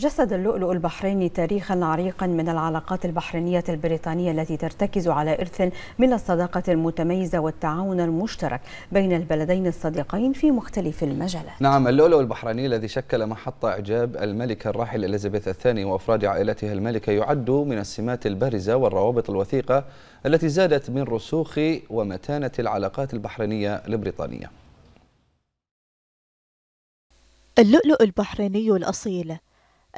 جسد اللؤلؤ البحريني تاريخا عريقا من العلاقات البحرينية البريطانية التي ترتكز على إرث من الصداقة المتميزة والتعاون المشترك بين البلدين الصديقين في مختلف المجالات نعم اللؤلؤ البحريني الذي شكل محط إعجاب الملكة الراحل إليزابيث الثاني وأفراد عائلتها الملكة يعد من السمات البارزة والروابط الوثيقة التي زادت من رسوخ ومتانة العلاقات البحرينية البريطانية اللؤلؤ البحريني الأصيل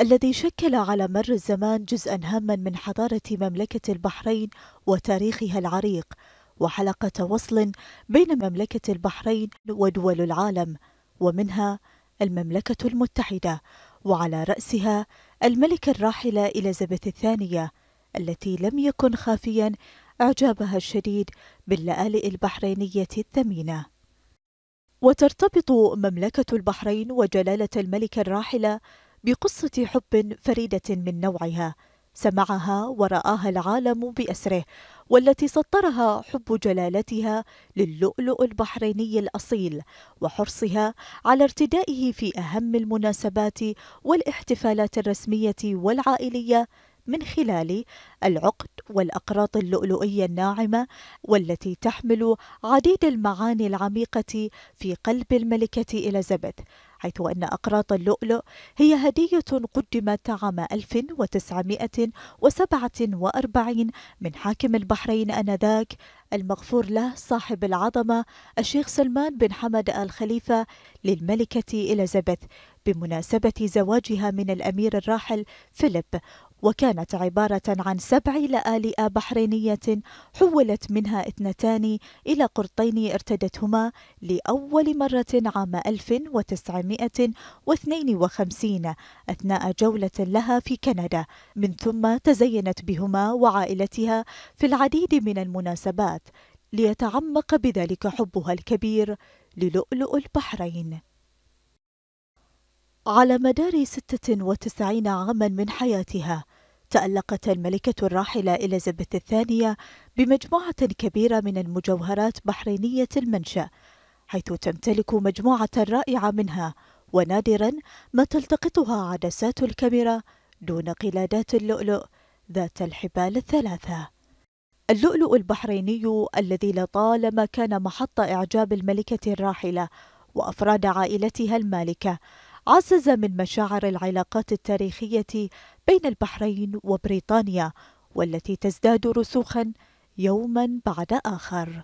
الذي شكل على مر الزمان جزءا هاما من حضارة مملكة البحرين وتاريخها العريق وحلقة وصل بين مملكة البحرين ودول العالم ومنها المملكة المتحدة وعلى رأسها الملكة الراحلة إليزابيث الثانية التي لم يكن خافيا إعجابها الشديد باللآلئ البحرينية الثمينة وترتبط مملكة البحرين وجلالة الملكة الراحلة بقصة حب فريدة من نوعها سمعها ورآها العالم بأسره والتي سطرها حب جلالتها للؤلؤ البحريني الأصيل وحرصها على ارتدائه في أهم المناسبات والاحتفالات الرسمية والعائلية من خلال العقد والأقراط اللؤلؤية الناعمة والتي تحمل عديد المعاني العميقة في قلب الملكة إليزابيث حيث أن أقراط اللؤلؤ هي هدية قدمت عام 1947 من حاكم البحرين آنذاك المغفور له صاحب العظمة الشيخ سلمان بن حمد آل خليفة للملكة إليزابيث بمناسبة زواجها من الأمير الراحل فيليب وكانت عبارة عن سبع لآلئ بحرينية حولت منها اثنتان إلى قرطين ارتدتهما لأول مرة عام 1952 أثناء جولة لها في كندا من ثم تزينت بهما وعائلتها في العديد من المناسبات ليتعمق بذلك حبها الكبير للؤلؤ البحرين على مدار 96 عاما من حياتها تألقت الملكة الراحلة إليزابيث الثانية بمجموعة كبيرة من المجوهرات بحرينية المنشأ حيث تمتلك مجموعة رائعة منها ونادرا ما تلتقطها عدسات الكاميرا دون قلادات اللؤلؤ ذات الحبال الثلاثة اللؤلؤ البحريني الذي لطالما كان محط إعجاب الملكة الراحلة وأفراد عائلتها المالكة عزز من مشاعر العلاقات التاريخية بين البحرين وبريطانيا والتي تزداد رسوخا يوما بعد آخر